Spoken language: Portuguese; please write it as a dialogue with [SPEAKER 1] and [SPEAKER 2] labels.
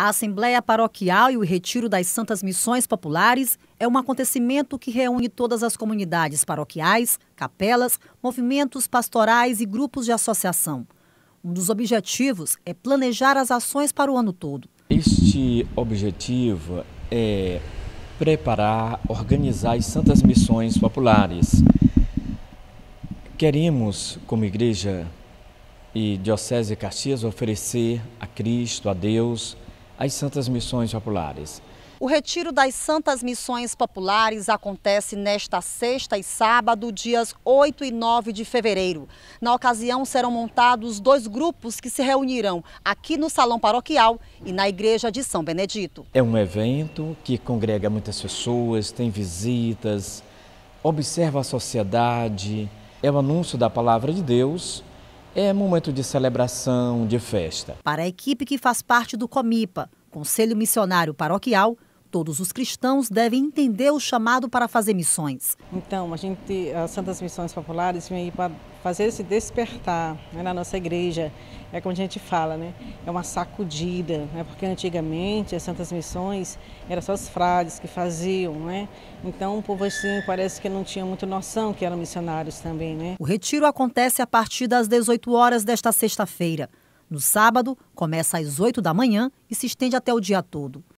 [SPEAKER 1] A Assembleia Paroquial e o Retiro das Santas Missões Populares é um acontecimento que reúne todas as comunidades paroquiais, capelas, movimentos pastorais e grupos de associação. Um dos objetivos é planejar as ações para o ano todo.
[SPEAKER 2] Este objetivo é preparar, organizar as Santas Missões Populares. Queremos, como igreja e Diocese de Caxias, oferecer a Cristo, a Deus, as Santas Missões Populares.
[SPEAKER 1] O retiro das Santas Missões Populares acontece nesta sexta e sábado, dias 8 e 9 de fevereiro. Na ocasião, serão montados dois grupos que se reunirão aqui no Salão Paroquial e na Igreja de São Benedito.
[SPEAKER 2] É um evento que congrega muitas pessoas, tem visitas, observa a sociedade, é o anúncio da palavra de Deus é momento de celebração, de festa.
[SPEAKER 1] Para a equipe que faz parte do COMIPA, Conselho Missionário Paroquial, Todos os cristãos devem entender o chamado para fazer
[SPEAKER 3] missões. Então, a gente, as Santas Missões Populares vem para fazer esse despertar né, na nossa igreja. É como a gente fala, né? É uma sacudida, né? porque antigamente as Santas Missões eram só os frades que faziam, né? Então o povo assim parece que não tinha muito noção que eram missionários também, né?
[SPEAKER 1] O retiro acontece a partir das 18 horas desta sexta-feira. No sábado, começa às 8 da manhã e se estende até o dia todo.